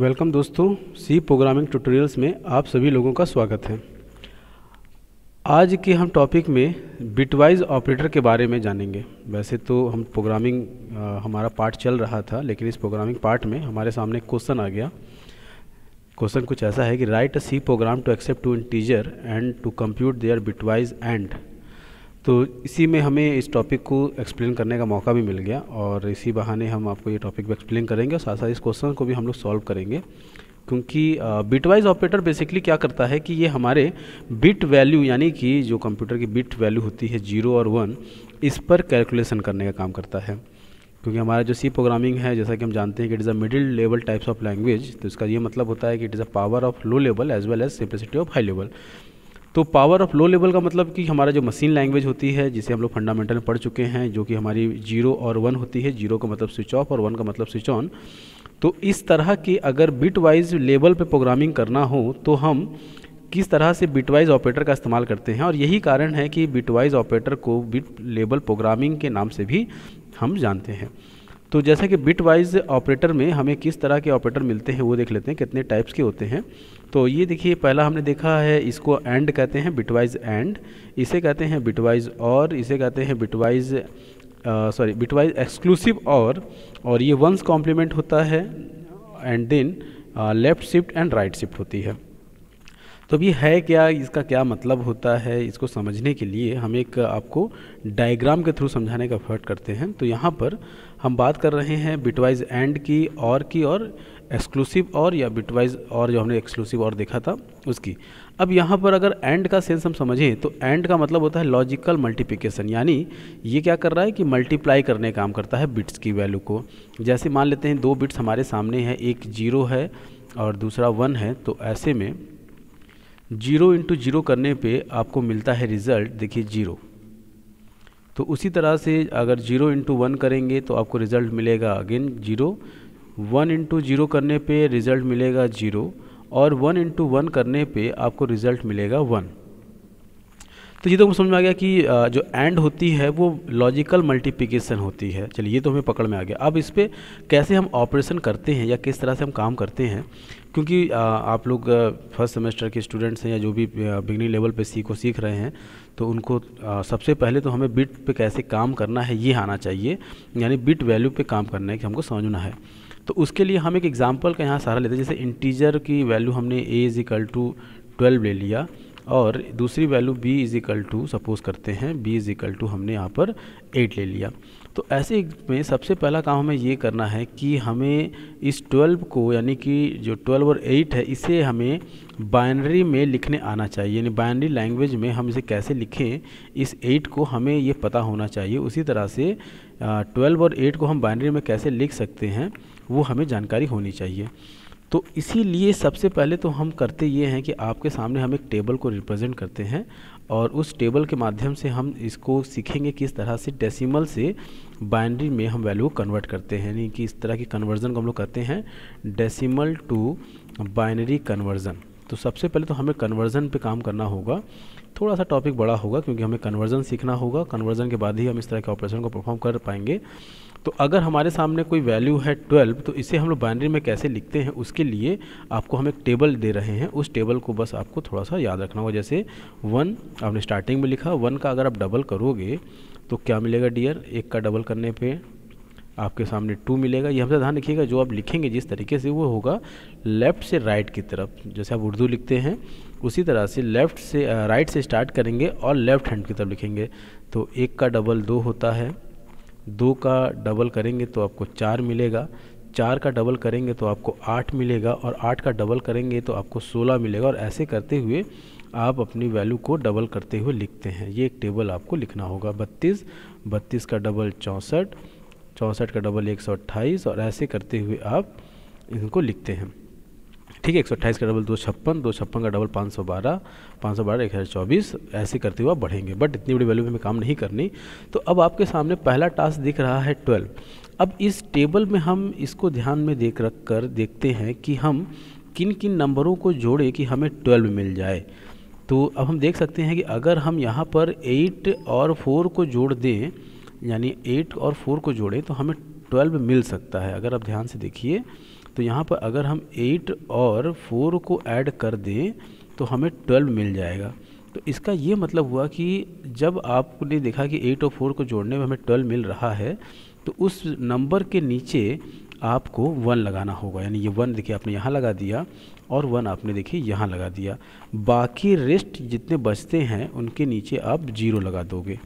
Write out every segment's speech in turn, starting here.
Welcome दोस्तों सी programming tutorials में आप सभी लोगों का स्वागत है आज के हम टॉपिक में बिटवाइज ऑपरेटर के बारे में जानेंगे वैसे तो हम प्रोग्रामिंग हमारा पार्ट चल रहा था लेकिन इस प्रोग्रामिंग पार्ट में हमारे सामने क्वेश्चन आ गया क्वेश्चन कुछ ऐसा है कि write a C program to accept two integer and to compute their bitwise and तो इसी में हमें इस टॉपिक को एक्सप्लेन करने का मौका भी मिल गया और इसी बहाने हम आपको ये टॉपिक भी एक्सप्लेन करेंगे और साथ साथ इस क्वेश्चन को भी हम लोग सॉल्व करेंगे क्योंकि बिटवाइज ऑपरेटर बेसिकली क्या करता है कि ये हमारे बिट वैल्यू यानी कि जो कंप्यूटर की बिट वैल्यू होती है जीरो और वन इस पर कैलकुलेशन करने का काम करता है क्योंकि हमारा जो सी प्रोग्रामिंग है जैसा कि हम जानते हैं कि it is a middle level types of language तो इसका ये मतलब होता है कि it is a power of low level as well as simplicity of high level तो पावर ऑफ लो लेवल का मतलब कि हमारा जो मशीन लैंग्वेज होती है जिसे हम लोग फंडामेंटल पढ़ चुके हैं जो कि हमारी जीरो और वन होती है जीरो का मतलब स्विच ऑफ और वन का मतलब स्विच ऑन तो इस तरह की अगर बिट वाइज लेवल पे प्रोग्रामिंग करना हो तो हम किस तरह से बिट वाइज ऑपरेटर का इस्तेमाल करते हैं और यही कारण है कि बिट वाइज ऑपरेटर को बिट लेवल प्रोग्रामिंग के नाम से भी हम जानते हैं तो जैसा कि बिट वाइज ऑपरेटर में हमें किस तरह के ऑपरेटर मिलते हैं वो देख लेते हैं कितने टाइप्स के होते हैं तो ये देखिए पहला हमने देखा है इसको एंड कहते हैं बिट वाइज एंड इसे कहते हैं बिट वाइज और इसे कहते हैं bitwise sorry bitwise exclusive और और ये वंस कॉम्प्लीमेंट होता है and then left shift and right shift होती है तो अभी है क्या इसका क्या मतलब होता है इसको समझने के लिए हम एक आपको डायग्राम के थ्रू समझाने का फर्ट करते हैं तो यहाँ पर हम बात कर रहे हैं बिटवाइज एंड की और की और एक्सक्लूसिव और या बिटवाइज और जो हमने एक्सक्लूसिव और देखा था उसकी अब यहाँ पर अगर एंड का सेंस हम समझें तो एंड का मतलब होता है लॉजिकल मल्टीप्लिकेशन यानी ये क्या कर रहा है कि मल्टीप्लाई करने काम करता है बिट्स की वैल्यू को जैसे मान लेते हैं दो बिट्स हमारे सामने हैं एक जीरो है और दूसरा वन है तो ऐसे में जीरो इंटू जीरो करने पे आपको मिलता है रिज़ल्ट देखिए जीरो तो उसी तरह से अगर जीरो इंटू वन करेंगे तो आपको रिज़ल्ट मिलेगा again zero one into zero करने पे रिज़ल्ट मिलेगा जीरो और वन इंटू वन करने पे आपको रिज़ल्ट मिलेगा वन तो ये तो हमें समझ में आ गया कि जो एंड होती है वो लॉजिकल मल्टीप्लिकेशन होती है चलिए ये तो हमें पकड़ में आ गया अब इस पर कैसे हम ऑपरेशन करते हैं या किस तरह से हम काम करते हैं क्योंकि आप लोग फर्स्ट सेमेस्टर के स्टूडेंट्स हैं या जो भी बिगनिंग लेवल पे सी को सीख रहे हैं तो उनको सबसे पहले तो हमें बिट पे कैसे काम करना है ये आना चाहिए यानी बिट वैल्यू पे काम करना है कि हमको समझना है तो उसके लिए हम एक एग्ज़ाम्पल का यहाँ सहारा लेते हैं जैसे इंटीजर की वैल्यू हमने a is equal to twelve ले लिया और दूसरी value b is equal to suppose करते हैं b इज इक्वल टू हमने यहाँ पर 8 ले लिया तो ऐसे में सबसे पहला काम हमें ये करना है कि हमें इस 12 को यानी कि जो 12 और 8 है इसे हमें बाइनरी में लिखने आना चाहिए यानी बाइनरी लैंग्वेज में हम इसे कैसे लिखें इस 8 को हमें ये पता होना चाहिए उसी तरह से ट्वेल्व और एट को हम बाइनरी में कैसे लिख सकते हैं वो हमें जानकारी होनी चाहिए तो इसीलिए सबसे पहले तो हम करते ये हैं कि आपके सामने हम एक टेबल को रिप्रेजेंट करते हैं और उस टेबल के माध्यम से हम इसको सीखेंगे किस तरह से डेसिमल से बाइनरी में हम वैल्यू कन्वर्ट करते हैं यानी कि इस तरह की कन्वर्जन को हम लोग करते हैं डेसिमल टू बाइनरी कन्वर्जन तो सबसे पहले तो हमें कन्वर्जन पे काम करना होगा थोड़ा सा टॉपिक बड़ा होगा क्योंकि हमें कन्वर्जन सीखना होगा कन्वर्जन के बाद ही हम इस तरह के ऑपरेशन को परफॉर्म कर पाएंगे तो अगर हमारे सामने कोई वैल्यू है 12 तो इसे हम लोग बाइनरी में कैसे लिखते हैं उसके लिए आपको हम एक टेबल दे रहे हैं उस टेबल को बस आपको थोड़ा सा याद रखना होगा जैसे वन आपने स्टार्टिंग में लिखा वन का अगर आप डबल करोगे तो क्या मिलेगा डियर एक का डबल करने पर आपके सामने टू मिलेगा ये हमसे ध्यान रखिएगा जो आप लिखेंगे जिस तरीके से वो होगा लेफ़्ट से राइट की तरफ जैसे आप उर्दू लिखते हैं उसी तरह से लेफ़्ट से राइट uh, से स्टार्ट करेंगे और लेफ़्ट हैंड की तरफ लिखेंगे तो एक का डबल दो होता है दो का डबल करेंगे तो आपको चार मिलेगा चार का डबल करेंगे तो आपको आठ मिलेगा और आठ का डबल करेंगे तो आपको सोलह मिलेगा और ऐसे करते हुए आप अपनी वैल्यू को डबल करते हुए लिखते हैं ये एक टेबल आपको लिखना होगा बत्तीस बत्तीस का डबल चौंसठ चौंसठ का डबल एक सौ अट्ठाईस और ऐसे करते हुए आप इनको लिखते हैं ठीक है एक सौ अट्ठाईस का डबल दो छप्पन दो छप्पन का डबल पाँच सौ बारह पाँच सौ बारह एक हज़ार चौबीस ऐसे करते हुए बढ़ेंगे बट इतनी बड़ी वैल्यू में हमें काम नहीं करनी तो अब आपके सामने पहला टास्क दिख रहा है ट्वेल्व अब इस टेबल में हम इसको ध्यान में देख रख कर देखते हैं कि हम किन किन नंबरों को जोड़े कि हमें ट्वेल्व मिल जाए तो अब हम देख सकते हैं कि अगर हम यहाँ पर एट और फोर को जोड़ दें यानी एट और फोर को जोड़ें तो हमें ट्वेल्व मिल सकता है अगर आप ध्यान से देखिए तो यहाँ पर अगर हम एट और फोर को ऐड कर दें तो हमें ट्वेल्व मिल जाएगा तो इसका ये मतलब हुआ कि जब आपने देखा कि एट और फोर को जोड़ने में हमें ट्वेल्व मिल रहा है तो उस नंबर के नीचे आपको वन लगाना होगा यानी ये वन देखिए आपने यहाँ लगा दिया और वन आपने देखिए यहाँ लगा दिया बाकी रेस्ट जितने बचते हैं उनके नीचे आप जीरो लगा दोगे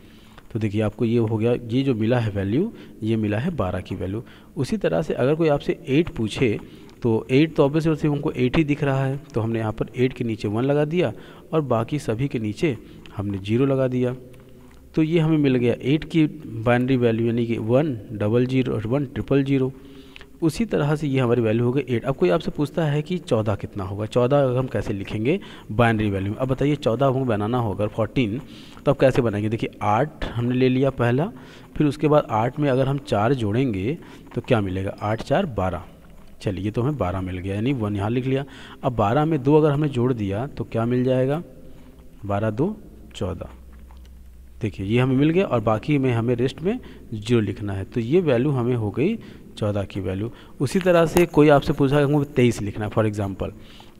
तो देखिए आपको ये हो गया ये जो मिला है वैल्यू ये मिला है बारह की वैल्यू उसी तरह से अगर कोई आपसे एट पूछे तो एट तो ऑब्वियसली वैसे हमको एट ही दिख रहा है तो हमने यहाँ पर एट के नीचे वन लगा दिया और बाकी सभी के नीचे हमने जीरो लगा दिया तो ये हमें मिल गया एट की बाइनरी वैल्यू यानी कि वन डबल जीरो और वन ट्रिपल जीरो उसी तरह से ये हमारी वैल्यू हो गई एट अब कोई आपसे पूछता है कि चौदह कितना होगा चौदह हम कैसे लिखेंगे बाइनरी वैल्यू अब बताइए चौदह हमको बनाना होगा फोर्टीन तो अब कैसे बनाएंगे देखिए आठ हमने ले लिया पहला फिर उसके बाद आठ में अगर हम चार जोड़ेंगे तो क्या मिलेगा आठ चार बारह चलिए तो हमें बारह मिल गया यानी वन यहाँ लिख लिया अब बारह में दो अगर हमने जोड़ दिया तो क्या मिल जाएगा बारह दो चौदह देखिए ये हमें मिल गया और बाकी में हमें रेस्ट में जीरो लिखना है तो ये वैल्यू हमें हो गई चौदह की वैल्यू उसी तरह से कोई आपसे पूछा हमको तेईस लिखना है फॉर एग्ज़ाम्पल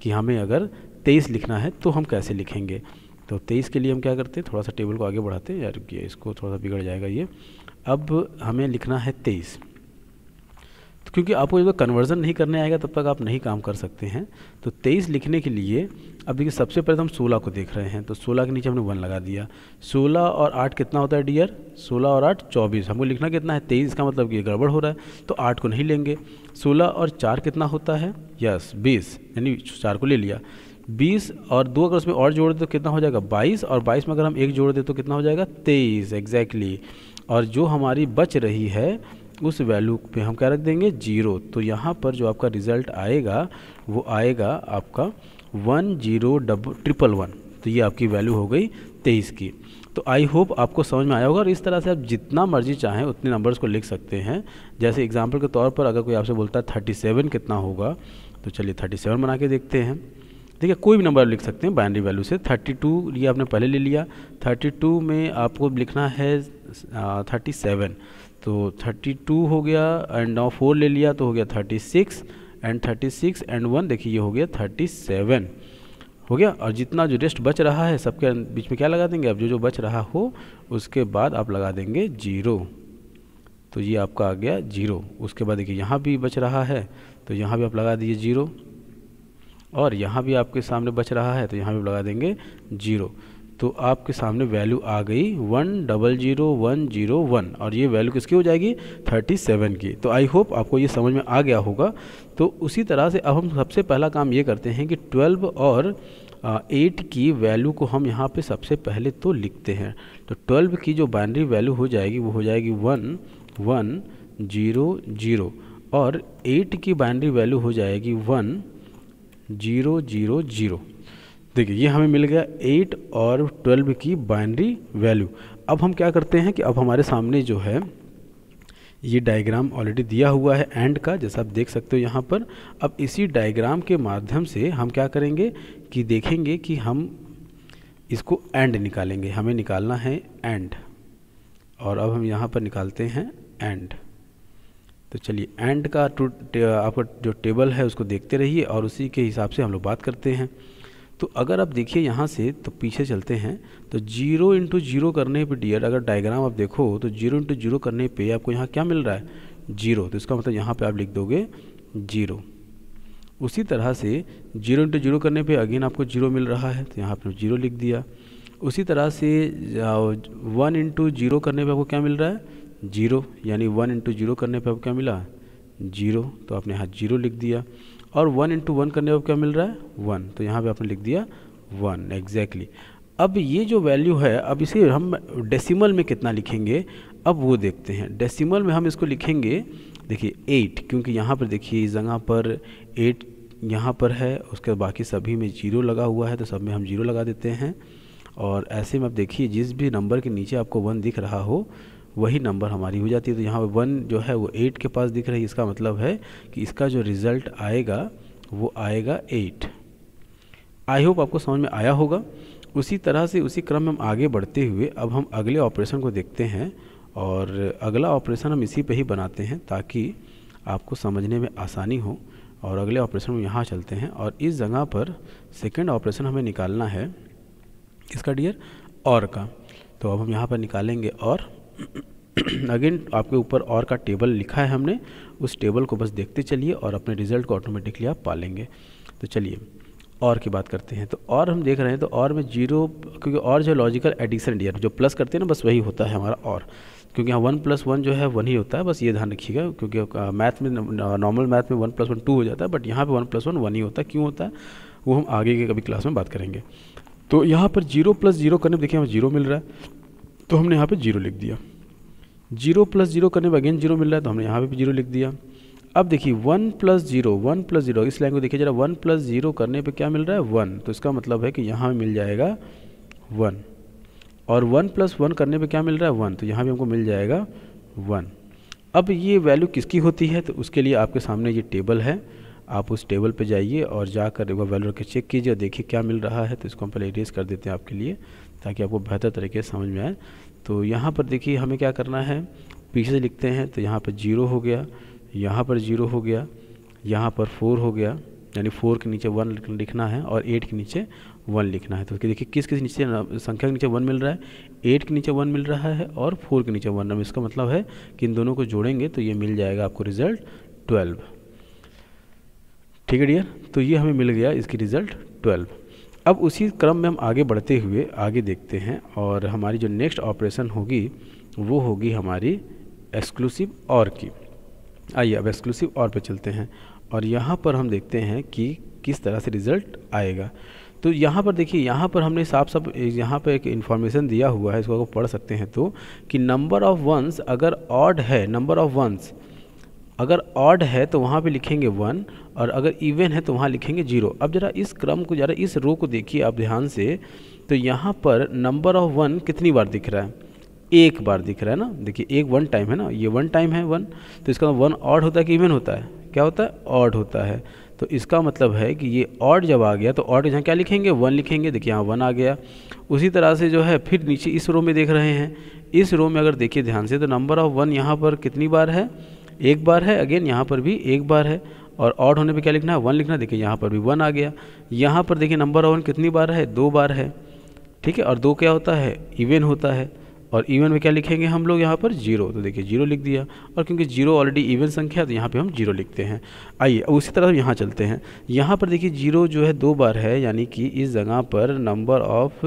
कि हमें अगर तेईस लिखना है तो हम कैसे लिखेंगे तो तेईस के लिए हम क्या करते हैं थोड़ा सा टेबल को आगे बढ़ाते हैं यार इसको थोड़ा सा बिगड़ जाएगा ये अब हमें लिखना है तेईस क्योंकि आपको जब तक कन्वर्जन नहीं करने आएगा तब तक आप नहीं काम कर सकते हैं तो तेईस लिखने के लिए अब देखिए सबसे पहले तो हम सोलह को देख रहे हैं तो सोलह के नीचे हमने वन लगा दिया सोलह और आठ कितना होता है डियर सोलह और आठ चौबीस हमको लिखना कितना है तेईस का मतलब कि गड़बड़ हो रहा है तो आठ को नहीं लेंगे सोलह और चार कितना होता है यस बीस यानी चार को ले लिया बीस और दो अगर उसमें और जोड़ दे तो कितना हो जाएगा बाईस और बाईस में अगर हम एक जोड़ दे तो कितना हो जाएगा तेईस एग्जैक्टली और जो हमारी बच रही है उस वैल्यू पे हम क्या रख देंगे जीरो तो यहाँ पर जो आपका रिज़ल्ट आएगा वो आएगा आपका one zero double triple one तो ये आपकी वैल्यू हो गई तेईस की तो आई होप आपको समझ में आया होगा और इस तरह से आप जितना मर्जी चाहें उतने नंबर्स को लिख सकते हैं जैसे एग्जाम्पल के तौर पर अगर कोई आपसे बोलता है थर्टी सेवन कितना होगा तो चलिए थर्टी सेवन बना के देखते हैं देखिए कोई भी नंबर लिख सकते हैं बाइनरी वैल्यू से 32 ये आपने पहले ले लिया 32 में आपको लिखना है आ, सेवन तो 32 हो गया एंड नाउ फोर ले लिया तो हो गया 36 एंड 36 एंड वन देखिए ये हो गया 37 हो गया और जितना जो रेस्ट बच रहा है सबके बीच में क्या लगा देंगे अब जो जो बच रहा हो उसके बाद आप लगा देंगे जीरो तो ये आपका आ गया जीरो उसके बाद देखिए यहाँ भी बच रहा है तो यहाँ भी आप लगा दीजिए जीरो और यहाँ भी आपके सामने बच रहा है तो यहाँ भी लगा देंगे जीरो तो आपके सामने वैल्यू आ गई one double zero one zero one और ये वैल्यू किसकी हो जाएगी थर्टी सेवन की तो आई होप आपको ये समझ में आ गया होगा तो उसी तरह से अब हम सबसे पहला काम ये करते हैं कि ट्वेल्व और एट की वैल्यू को हम यहाँ पे सबसे पहले तो लिखते हैं तो ट्वेल्व की जो बाइनरी वैल्यू हो जाएगी वो हो जाएगी वन वन जीरो जीरो और एट की बाइनरी वैल्यू हो जाएगी वन जीरो जीरो जीरो देखिए ये हमें मिल गया एट और ट्वेल्व की बाइनरी वैल्यू अब हम क्या करते हैं कि अब हमारे सामने जो है ये डायग्राम ऑलरेडी दिया हुआ है एंड का जैसा आप देख सकते हो यहाँ पर अब इसी डायग्राम के माध्यम से हम क्या करेंगे कि देखेंगे कि हम इसको एंड निकालेंगे हमें निकालना है एंड और अब हम यहाँ पर निकालते हैं एंड तो चलिए एंड का आपका जो टेबल है उसको देखते रहिए और उसी के हिसाब से हम लोग बात करते हैं तो अगर आप देखिए यहाँ से तो पीछे चलते हैं तो जीरो इंटू जीरो करने पे डियर अगर डायग्राम आप देखो तो जीरो इंटू जीरो करने पे आपको यहाँ क्या मिल रहा है जीरो तो इसका मतलब यहाँ पे आप लिख दोगे जीरो उसी तरह से जीरो इंटू जीरो करने पे अगेन आपको जीरो मिल रहा है तो यहाँ आपने जीरो लिख दिया उसी तरह से वन इंटू जीरो करने पर आपको क्या मिल रहा है जीरो यानी वन इंटू जीरो करने पर आपको क्या मिला जीरो तो आपने यहाँ जीरो लिख दिया और वन इंटू वन करने पर क्या मिल रहा है वन तो यहाँ पे आपने लिख दिया वन एग्जैक्टली अब ये जो वैल्यू है अब इसे हम डेसिमल में कितना लिखेंगे अब वो देखते हैं डेसिमल में हम इसको लिखेंगे देखिए एट क्योंकि यहाँ पर देखिए इस जगह पर एट यहाँ पर है उसके बाकी सभी में जीरो लगा हुआ है तो सब में हम जीरो लगा देते हैं और ऐसे में आप देखिए जिस भी नंबर के नीचे आपको वन दिख रहा हो वही नंबर हमारी हो जाती है तो यहाँ पर वन जो है वो एट के पास दिख रही है इसका मतलब है कि इसका जो रिज़ल्ट आएगा वो आएगा एट आई होप आपको समझ में आया होगा उसी तरह से उसी क्रम में हम आगे बढ़ते हुए अब हम अगले ऑपरेशन को देखते हैं और अगला ऑपरेशन हम इसी पे ही बनाते हैं ताकि आपको समझने में आसानी हो और अगले ऑपरेशन में यहाँ चलते हैं और इस जगह पर सेकेंड ऑपरेशन हमें निकालना है इसका डियर और का तो अब हम यहाँ पर निकालेंगे और अगेन आपके ऊपर और का टेबल लिखा है हमने उस टेबल को बस देखते चलिए और अपने रिजल्ट को ऑटोमेटिकली आप पालेंगे तो चलिए और की बात करते हैं तो और हम देख रहे हैं तो और में जीरो क्योंकि और जो लॉजिकल एडिशन डियर जो प्लस करते हैं ना बस वही होता है हमारा और क्योंकि यहाँ वन प्लस वन जो है वन ही होता है बस ये ध्यान रखिएगा क्योंकि मैथ में नॉर्मल मैथ में वन प्लस वन टू हो जाता है बट यहाँ पे वन प्लस वन वन ही होता है क्यों होता है वो हम आगे के कभी क्लास में बात करेंगे तो यहाँ पर जीरो प्लस जीरो करने देखिए हमें जीरो मिल रहा है तो हमने यहाँ पे जीरो लिख दिया जीरो प्लस जीरो करने पर अगेन जीरो मिल रहा है तो हमने यहाँ पे भी जीरो लिख दिया अब देखिए one plus zero one plus zero इस लाइन को देखिए जरा वन प्लस जीरो करने पे क्या मिल रहा है वन तो इसका मतलब है कि यहाँ मिल जाएगा वन और वन प्लस वन करने पर क्या मिल रहा है वन तो यहाँ भी हमको मिल जाएगा वन अब ये वैल्यू किसकी होती है तो उसके लिए आपके सामने ये टेबल है आप उस टेबल पे जाइए और जाकर वह वैल्यू के चेक कीजिए और देखिए क्या मिल रहा है तो इसको हम पहले इरेज कर देते हैं आपके लिए ताकि आपको बेहतर तरीके से समझ में आए तो यहाँ पर देखिए हमें क्या करना है पीछे से लिखते हैं तो यहाँ पर जीरो हो गया यहाँ पर जीरो हो गया यहाँ पर फोर हो गया यानी फोर के नीचे वन लिखना है और एट के नीचे वन लिखना है तो देखिए किस किस नीचे संख्या के नीचे वन मिल रहा है एट के नीचे वन मिल रहा है और फोर के नीचे वन इसका मतलब है कि इन दोनों को जोड़ेंगे तो ये मिल जाएगा आपको रिजल्ट ट्वेल्व ठीक है डियर तो ये हमें मिल गया इसकी रिजल्ट ट्वेल्व अब उसी क्रम में हम आगे बढ़ते हुए आगे देखते हैं और हमारी जो नेक्स्ट ऑपरेशन होगी वो होगी हमारी एक्सक्लूसिव और की आइए अब एक्सक्लूसिव और पे चलते हैं और यहाँ पर हम देखते हैं कि किस तरह से रिज़ल्ट आएगा तो यहाँ पर देखिए यहाँ पर हमने साफ साफ यहाँ पर एक इन्फॉर्मेशन दिया हुआ है इसको अगर पढ़ सकते हैं तो कि नंबर ऑफ़ वंस अगर ऑड है नंबर ऑफ़ वंस अगर ऑड है तो वहाँ पे लिखेंगे वन और अगर इवन है तो वहाँ लिखेंगे जीरो अब ज़रा इस क्रम को ज़रा इस रो को देखिए आप ध्यान से तो यहाँ पर नंबर ऑफ वन कितनी बार दिख रहा है एक बार दिख रहा है ना देखिए एक वन टाइम है ना ये वन टाइम है वन तो इसका वन मतलब ऑड होता है कि इवन होता है क्या होता है ऑड होता है तो इसका मतलब है कि ये ऑड जब आ गया तो ऑड यहाँ क्या लिखेंगे वन लिखेंगे देखिए यहाँ वन आ गया उसी तरह से जो है फिर नीचे इस रो में देख रहे हैं इस रो में अगर देखिए ध्यान से तो नंबर ऑफ़ वन यहाँ पर कितनी बार है एक बार है अगेन यहाँ पर भी एक बार है और ऑड होने पे क्या लिखना है वन लिखना देखिए यहाँ पर भी वन आ गया यहाँ पर देखिए नंबर ऑन कितनी बार है दो बार है ठीक है और दो क्या होता है इवेन होता है और इवन में क्या लिखेंगे हम लोग यहाँ पर जीरो तो देखिए जीरो लिख दिया और क्योंकि जीरो ऑलरेडी इवन संख्या तो यहाँ पे हम जीरो लिखते हैं आइए उसी तरह हम यहाँ चलते हैं यहाँ पर देखिए जीरो जो है दो बार है यानी कि इस जगह पर नंबर ऑफ़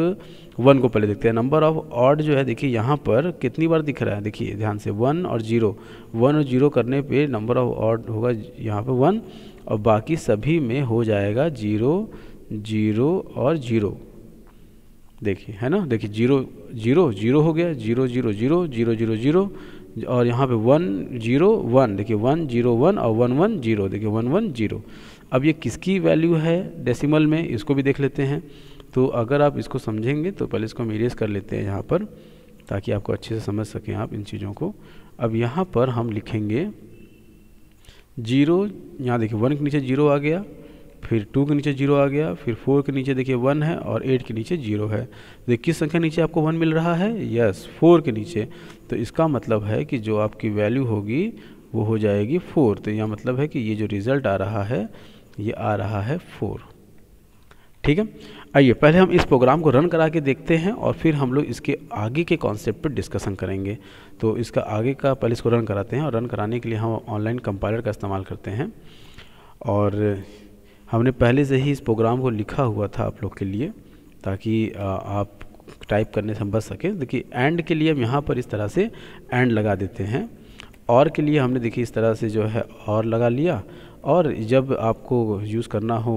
वन को पहले देखते हैं नंबर ऑफ ऑड जो है देखिए यहाँ पर कितनी बार दिख रहा है देखिए ध्यान से वन और जीरो वन और जीरो करने पर नंबर ऑफ ऑड होगा यहाँ पर वन और बाकी सभी में हो जाएगा जीरो जीरो और जीरो देखिए है ना देखिए जीरो जीरो जीरो हो गया zero zero zero zero zero zero और यहाँ पे वन जीरो वन देखिए वन जीरो वन और वन वन जीरो देखिए वन वन जीरो अब ये किसकी वैल्यू है डेसिमल में इसको भी देख लेते हैं तो अगर आप इसको समझेंगे तो पहले इसको हम इरेज कर लेते हैं यहाँ पर ताकि आपको अच्छे से समझ सकें आप इन चीज़ों को अब यहाँ पर हम लिखेंगे जीरो यहाँ देखिए वन के नीचे जीरो आ गया फिर टू के नीचे जीरो आ गया फिर फोर के नीचे देखिए वन है और एट के नीचे जीरो है तो किस संख्या नीचे आपको वन मिल रहा है यस फोर के नीचे तो इसका मतलब है कि जो आपकी वैल्यू होगी वो हो जाएगी फोर तो यह मतलब है कि ये जो रिज़ल्ट आ रहा है ये आ रहा है फोर ठीक है आइए पहले हम इस प्रोग्राम को रन करा के देखते हैं और फिर हम लोग इसके आगे के कॉन्सेप्ट पर डिस्कशन करेंगे तो इसका आगे का पहले इसको रन कराते हैं और रन कराने के लिए हम ऑनलाइन कंपाइलर का इस्तेमाल करते हैं और हमने पहले से ही इस प्रोग्राम को लिखा हुआ था आप लोग के लिए ताकि आप टाइप करने से हम बच सकें देखिए एंड के लिए हम यहाँ पर इस तरह से एंड लगा देते हैं और के लिए हमने देखिए इस तरह से जो है और लगा लिया और जब आपको यूज़ करना हो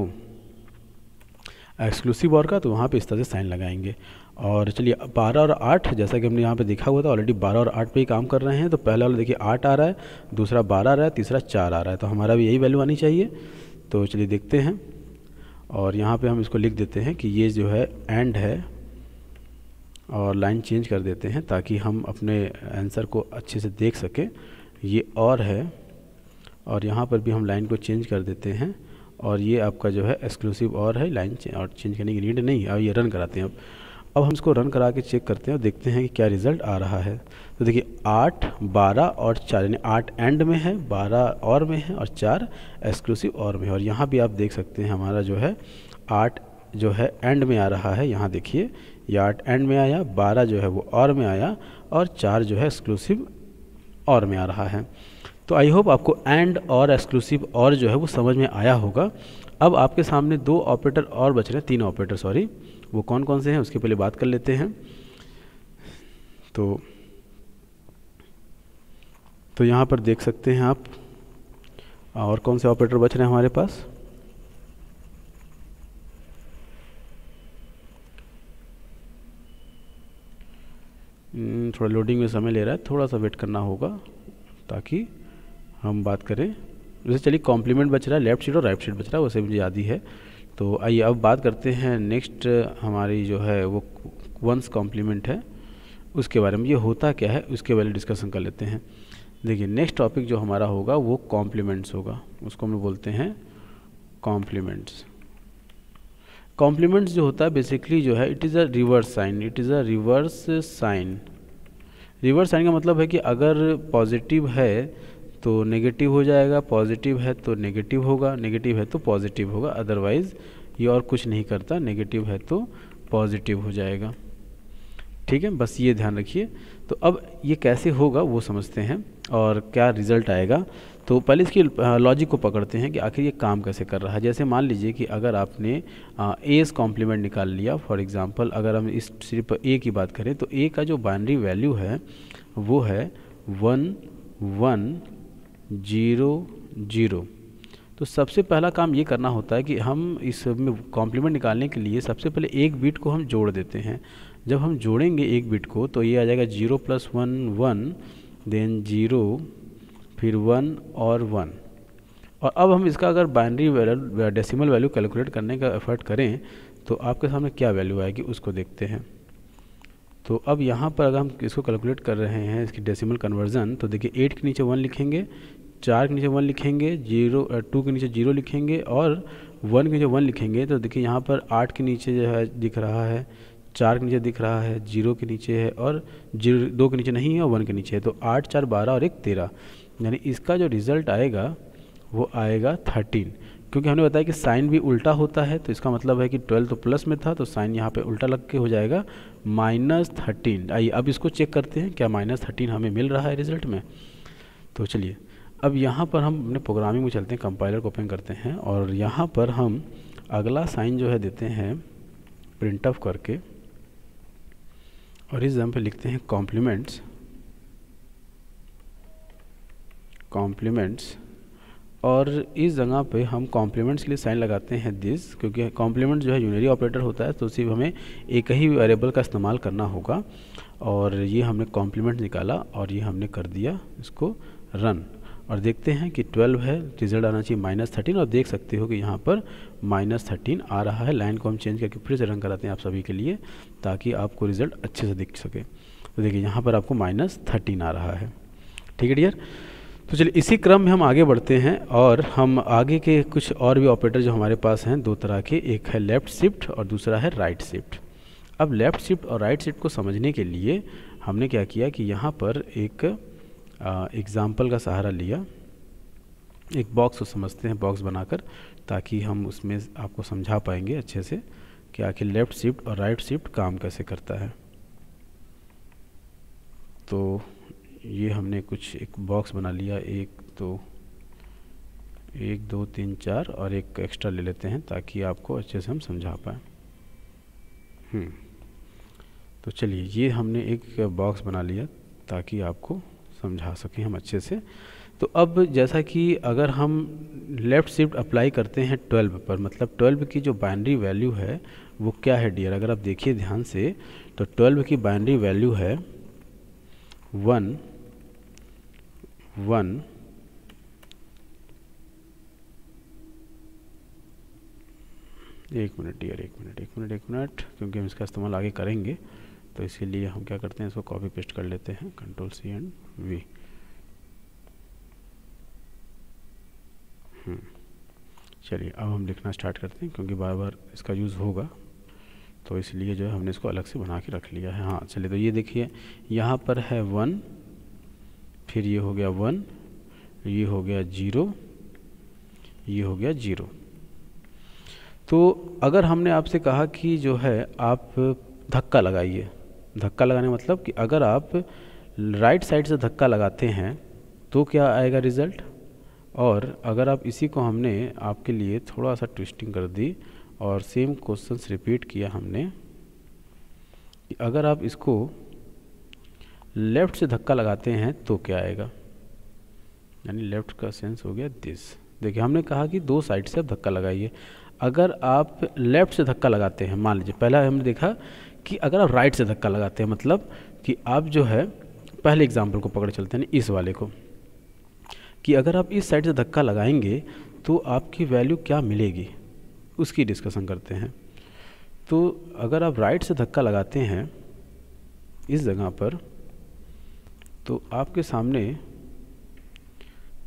एक्सक्लूसिव और का तो वहाँ पे इस तरह से साइन लगाएंगे और चलिए बारह और आठ जैसा कि हमने यहाँ पे देखा हुआ था ऑलरेडी बारह और आठ पे ही काम कर रहे हैं तो पहला वाला देखिए आठ आ रहा है दूसरा बारह आ रहा है तीसरा चार आ रहा है तो हमारा भी यही वैल्यू आनी चाहिए तो चलिए देखते हैं और यहाँ पे हम इसको लिख देते हैं कि ये जो है एंड है और लाइन चेंज कर देते हैं ताकि हम अपने आंसर को अच्छे से देख सकें ये और है और यहाँ पर भी हम लाइन को चेंज कर देते हैं और ये आपका जो है एक्सक्लूसिव और है लाइन और चेंज करने की नीड नहीं है और ये रन कराते हैं अब अब हम इसको रन करा के चेक करते हैं और देखते हैं कि क्या रिज़ल्ट आ रहा है तो देखिए आठ बारह और चार यानी आठ एंड में है बारह और में है और चार एक्सक्लूसिव और में है और यहाँ भी आप देख सकते हैं हमारा जो है आठ जो है एंड में आ रहा है यहाँ देखिए ये आठ एंड में आया बारह जो है वो और में आया और चार जो है एक्सक्लूसिव और में आ रहा है तो आई होप आपको एंड और एक्सक्लूसिव और जो है वो समझ में आया होगा अब आपके सामने दो ऑपरेटर और बच रहे हैं तीन ऑपरेटर सॉरी वो कौन कौन से हैं उसके पहले बात कर लेते हैं तो तो यहाँ पर देख सकते हैं आप और कौन से ऑपरेटर बच रहे हैं हमारे पास हम्म, थोड़ा लोडिंग में समय ले रहा है थोड़ा सा वेट करना होगा ताकि हम बात करें जैसे चलिए कॉम्प्लीमेंट बच रहा है लेफ्ट सीट और राइट सीट बच रहा है वैसे मुझे याद ही है तो आइए अब बात करते हैं नेक्स्ट हमारी जो है वो वंस कॉम्प्लीमेंट है उसके बारे में ये होता क्या है उसके बारे में डिस्कशन कर लेते हैं देखिए नेक्स्ट टॉपिक जो हमारा होगा वो कॉम्प्लीमेंट्स होगा उसको हम लोग बोलते हैं कॉम्प्लीमेंट्स कॉम्प्लीमेंट्स जो होता है बेसिकली जो है it is a reverse sign it is a reverse sign reverse sign का मतलब है कि अगर पॉजिटिव है तो नेगेटिव हो जाएगा पॉजिटिव है तो नेगेटिव होगा नेगेटिव है तो पॉजिटिव होगा अदरवाइज़ ये और कुछ नहीं करता नेगेटिव है तो पॉजिटिव हो जाएगा ठीक है बस ये ध्यान रखिए तो अब ये कैसे होगा वो समझते हैं और क्या रिज़ल्ट आएगा तो पहले इसकी लॉजिक को पकड़ते हैं कि आखिर ये काम कैसे कर रहा है जैसे मान लीजिए कि अगर आपने एस कॉम्प्लीमेंट निकाल लिया फॉर एग्ज़ाम्पल अगर हम इस सिर्फ ए की बात करें तो ए का जो बाइनरी वैल्यू है वो है वन वन जीरो जीरो तो सबसे पहला काम ये करना होता है कि हम इस में कॉम्प्लीमेंट निकालने के लिए सबसे पहले एक बिट को हम जोड़ देते हैं जब हम जोड़ेंगे एक बिट को तो ये आ जाएगा zero plus one one then zero फिर वन और वन और अब हम इसका अगर binary value decimal value calculate करने का एफर्ट करें तो आपके सामने क्या वैल्यू आएगी उसको देखते हैं तो अब यहाँ पर अगर हम इसको कैलकुलेट कर रहे हैं इसकी डेसिमल कन्वर्जन तो देखिए एट के नीचे वन लिखेंगे चार के नीचे वन लिखेंगे जीरो टू के नीचे जीरो लिखेंगे और वन के नीचे वन लिखेंगे तो देखिए यहाँ पर आठ के नीचे जो है दिख रहा है चार के नीचे दिख रहा है जीरो के नीचे है और जीरो दो के नीचे नहीं है और वन के नीचे है तो आठ चार बारह और एक तेरह यानी इसका जो रिज़ल्ट आएगा वो आएगा थर्टीन क्योंकि हमने बताया कि साइन भी उल्टा होता है तो इसका मतलब है कि ट्वेल्व तो प्लस में था तो साइन यहाँ पे उल्टा लग के हो जाएगा माइनस थर्टीन आइए अब इसको चेक करते हैं क्या माइनस थर्टीन हमें मिल रहा है रिज़ल्ट में तो चलिए अब यहाँ पर हम अपने प्रोग्रामिंग में चलते हैं कंपाइलर को ओपन करते हैं और यहाँ पर हम अगला साइन जो है देते हैं प्रिंट ऑफ करके और इस जम पे लिखते हैं कॉम्प्लीमेंट्स कॉम्प्लीमेंट्स और इस जगह पे हम कॉम्प्लीमेंट्स के लिए साइन लगाते हैं दिस क्योंकि कॉम्प्लीमेंट जो है यूनरी ऑपरेटर होता है तो सिर्फ हमें एक ही वेरिएबल का इस्तेमाल करना होगा और ये हमने कॉम्प्लीमेंट निकाला और ये हमने कर दिया इसको रन और देखते हैं कि 12 है रिजल्ट आना चाहिए माइनस थर्टीन और देख सकते हो कि यहाँ पर माइनस थर्टीन आ रहा है लाइन को हम चेंज करके फिर से रंग कराते हैं आप सभी के लिए ताकि आपको रिजल्ट अच्छे से दिख सके तो देखिए यहाँ पर आपको माइनस थर्टीन आ रहा है ठीक है डियर तो चलिए इसी क्रम में हम आगे बढ़ते हैं और हम आगे के कुछ और भी ऑपरेटर जो हमारे पास हैं दो तरह के एक है लेफ़्ट शिफ्ट और दूसरा है राइट शिफ्ट अब लेफ़्ट शिफ्ट और राइट शिफ्ट को समझने के लिए हमने क्या किया कि यहाँ पर एक एग्ज़ाम्पल का सहारा लिया एक बॉक्स को समझते हैं बॉक्स बनाकर ताकि हम उसमें आपको समझा पाएंगे अच्छे से कि आखिर लेफ़्ट शिफ्ट और राइट शिफ्ट काम कैसे करता है तो ये हमने कुछ एक बॉक्स बना लिया एक तो एक दो तीन चार और एक एक्स्ट्रा ले लेते हैं ताकि आपको अच्छे से हम समझा पाएँ हम्म, तो चलिए ये हमने एक बॉक्स बना लिया ताकि आपको समझा सकें हम अच्छे से तो अब जैसा कि अगर हम लेफ़्ट शिफ्ट अप्लाई करते हैं ट्वेल्व पर मतलब ट्वेल्व की जो बाइनरी वैल्यू है वो क्या है डियर अगर आप देखिए ध्यान से तो ट्वेल्व की बाइनरी वैल्यू है वन वन एक मिनट डियर एक मिनट एक मिनट एक मिनट क्योंकि हम इसका इस्तेमाल आगे करेंगे तो इसीलिए हम क्या करते हैं इसको कॉपी पेस्ट कर लेते हैं कंट्रोल सी एंड वी चलिए अब हम लिखना स्टार्ट करते हैं क्योंकि बार बार इसका यूज़ होगा तो इसलिए जो है हमने इसको अलग से बना के रख लिया है हाँ चलिए तो ये देखिए यहाँ पर है वन फिर ये हो गया वन ये हो गया जीरो ये हो गया जीरो तो अगर हमने आपसे कहा कि जो है आप धक्का लगाइए धक्का लगाने मतलब कि अगर आप राइट साइड से धक्का लगाते हैं तो क्या आएगा रिज़ल्ट और अगर आप इसी को हमने आपके लिए थोड़ा सा ट्विस्टिंग कर दी और सेम क्वेश्चंस रिपीट किया हमने अगर आप इसको लेफ़्ट से धक्का लगाते हैं तो क्या आएगा यानी लेफ़्ट का सेंस हो गया दिस देखिए हमने कहा कि दो साइड से आप धक्का लगाइए अगर आप लेफ़्ट से धक्का लगाते हैं मान लीजिए पहला हमने देखा कि अगर आप राइट से धक्का लगाते हैं मतलब कि आप जो है पहले एग्जाम्पल को पकड़ चलते हैं इस वाले को कि अगर आप इस साइड से धक्का लगाएंगे तो आपकी वैल्यू क्या मिलेगी उसकी डिस्कशन करते हैं तो अगर आप राइट से धक्का लगाते हैं इस जगह पर तो आपके सामने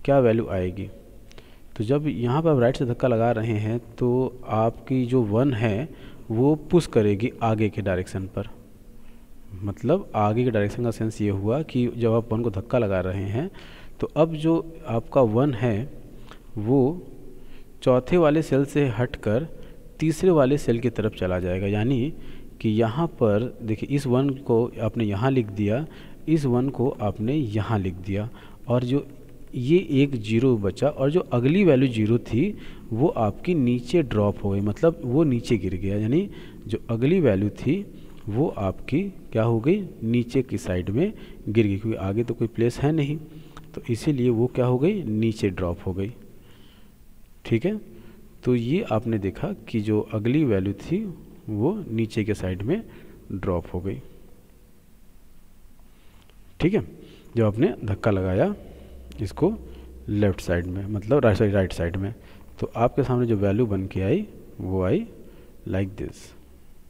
क्या वैल्यू आएगी तो जब यहाँ पर आप राइट से धक्का लगा रहे हैं तो आपकी जो वन है वो पुश करेगी आगे के डायरेक्शन पर मतलब आगे के डायरेक्शन का सेंस ये हुआ कि जब आप वन को धक्का लगा रहे हैं तो अब जो आपका वन है वो चौथे वाले सेल से हटकर तीसरे वाले सेल की तरफ चला जाएगा यानी कि यहाँ पर देखिए इस वन को आपने यहाँ लिख दिया इस वन को आपने यहाँ लिख दिया और जो ये एक जीरो बचा और जो अगली वैल्यू जीरो थी वो आपकी नीचे ड्रॉप हो गई मतलब वो नीचे गिर गया यानी जो अगली वैल्यू थी वो आपकी क्या हो गई नीचे की साइड में गिर गई क्योंकि आगे तो कोई प्लेस है नहीं तो इसीलिए वो क्या हो गई नीचे ड्रॉप हो गई ठीक है तो ये आपने देखा कि जो अगली वैल्यू थी वो नीचे के साइड में ड्रॉप हो गई ठीक है जब आपने धक्का लगाया इसको लेफ्ट साइड में मतलब राइट साइड राइट साइड में तो आपके सामने जो वैल्यू बन के आई वो आई लाइक दिस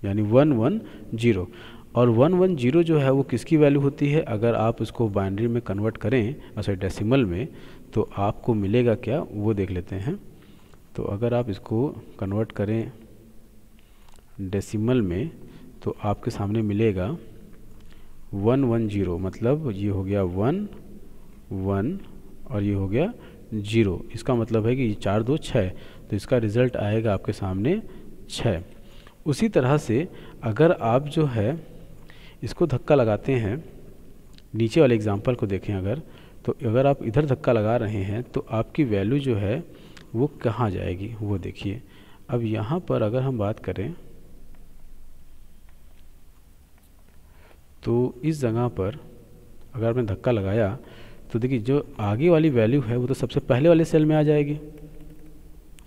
यानी वन वन जीरो और वन वन जीरो जो है वो किसकी वैल्यू होती है अगर आप इसको बाइनरी में कन्वर्ट करें सॉरी डेसिमल में तो आपको मिलेगा क्या वो देख लेते हैं तो अगर आप इसको कन्वर्ट करें डेसिमल में तो आपके सामने मिलेगा वन वन जीरो मतलब ये हो गया वन वन और ये हो गया जीरो इसका मतलब है कि ये चार दो छः तो इसका रिज़ल्ट आएगा आपके सामने छः उसी तरह से अगर आप जो है इसको धक्का लगाते हैं नीचे वाले एग्ज़ाम्पल को देखें अगर तो अगर आप इधर धक्का लगा रहे हैं तो आपकी वैल्यू जो है वो कहाँ जाएगी वो देखिए अब यहाँ पर अगर हम बात करें तो इस जगह पर अगर मैं धक्का लगाया तो देखिए जो आगे वाली वैल्यू है वो तो सबसे पहले वाले सेल में आ जाएगी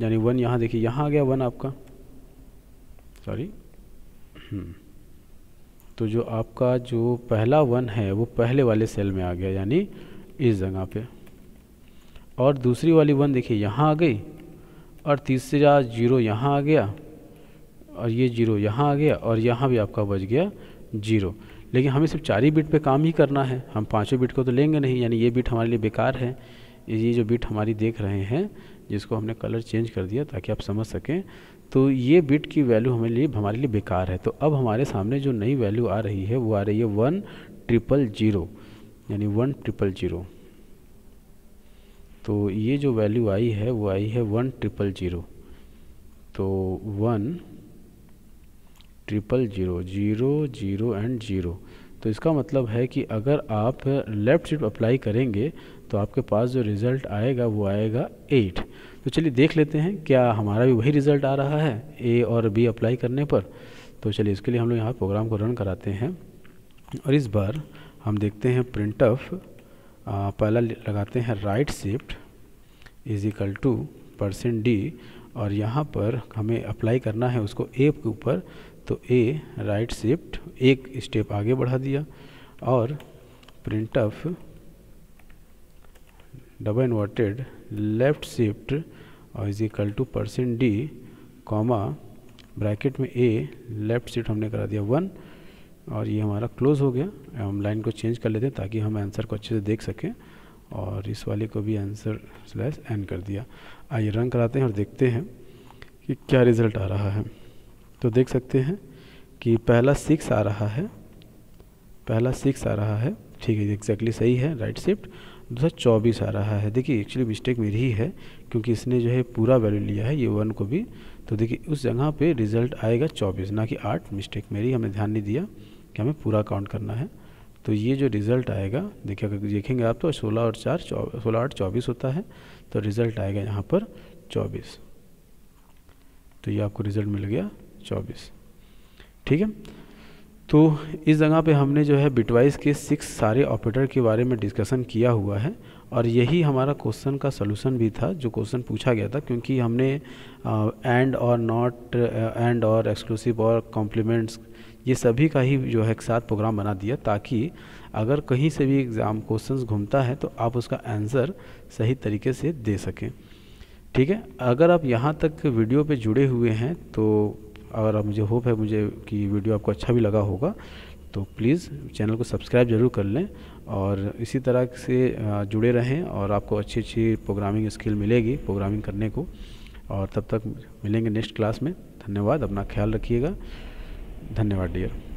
यानी वन यहाँ देखिए यहाँ आ गया वन आपका सॉरी hmm. तो जो आपका जो पहला वन है वो पहले वाले सेल में आ गया यानी इस जगह पे और दूसरी वाली वन देखिए यहाँ आ गई और तीसरा जीरो यहाँ आ गया और ये जीरो यहाँ आ गया और यहाँ भी आपका बच गया जीरो लेकिन हमें सिर्फ चार ही बिट पे काम ही करना है हम पाँचों बिट को तो लेंगे नहीं यानी ये बिट हमारे लिए बेकार है ये जो बिट हमारी देख रहे हैं जिसको हमने कलर चेंज कर दिया ताकि आप समझ सकें तो ये बिट की वैल्यू हमारे लिए हमारे लिए बेकार है तो अब हमारे सामने जो नई वैल्यू आ रही है वो आ रही है वन ट्रिपल जीरो यानी वन ट्रिपल जीरो तो ये जो वैल्यू आई है वो आई है वन ट्रिपल जीरो तो one triple zero zero zero and zero तो इसका मतलब है कि अगर आप लेफ़्ट शिफ्ट अप्लाई करेंगे तो आपके पास जो रिज़ल्ट आएगा वो आएगा एट तो चलिए देख लेते हैं क्या हमारा भी वही रिज़ल्ट आ रहा है ए और बी अप्लाई करने पर तो चलिए इसके लिए हम लोग यहाँ प्रोग्राम को रन कराते हैं और इस बार हम देखते हैं प्रिंट ऑफ पहला लगाते हैं right shift is equal to percent D और यहाँ पर हमें अप्लाई करना है उसको ए के ऊपर तो ए राइट शिफ्ट एक स्टेप आगे बढ़ा दिया और printf double inverted left shift और is equal to percent D comma bracket में ए लेफ्ट शिफ्ट हमने करा दिया वन और ये हमारा क्लोज हो गया हम लाइन को चेंज कर लेते हैं ताकि हम आंसर को अच्छे से देख सकें और इस वाले को भी आंसर स्लैश एन कर दिया आइए रन कराते हैं और देखते हैं कि क्या रिज़ल्ट आ रहा है तो देख सकते हैं कि पहला सिक्स आ रहा है पहला सिक्स आ रहा है ठीक है एग्जैक्टली सही है राइट शिफ्ट दूसरा चौबीस आ रहा है देखिए एक्चुअली मिस्टेक मेरी ही है क्योंकि इसने जो है पूरा वैल्यू लिया है ये वन को भी तो देखिए उस जगह पे रिजल्ट आएगा चौबीस ना कि आठ मिस्टेक मेरी हमने ध्यान नहीं दिया कि हमें पूरा काउंट करना है तो ये जो रिज़ल्ट आएगा देखिए अगर देखेंगे आप तो सोलह और चार सोलह आठ चौबीस होता है तो रिज़ल्ट आएगा यहाँ पर चौबीस तो ये आपको रिज़ल्ट मिल गया चौबीस ठीक है तो इस जगह पे हमने जो है बिटवाइज के सिक्स सारे ऑपरेटर के बारे में डिस्कशन किया हुआ है और यही हमारा क्वेश्चन का सलूशन भी था जो क्वेश्चन पूछा गया था क्योंकि हमने एंड और नॉट एंड और एक्सक्लूसिव और कॉम्प्लीमेंट्स ये सभी का ही जो है एक साथ प्रोग्राम बना दिया ताकि अगर कहीं से भी एग्ज़ाम क्वेश्चंस घूमता है तो आप उसका आंसर सही तरीके से दे सकें ठीक है अगर आप यहाँ तक वीडियो पे जुड़े हुए हैं तो और मुझे होप है मुझे कि वीडियो आपको अच्छा भी लगा होगा तो प्लीज़ चैनल को सब्सक्राइब जरूर कर लें और इसी तरह से जुड़े रहें और आपको अच्छी अच्छी प्रोग्रामिंग स्किल मिलेगी प्रोग्रामिंग करने को और तब तक मिलेंगे नेक्स्ट क्लास में धन्यवाद अपना ख्याल रखिएगा धन्यवाद डियर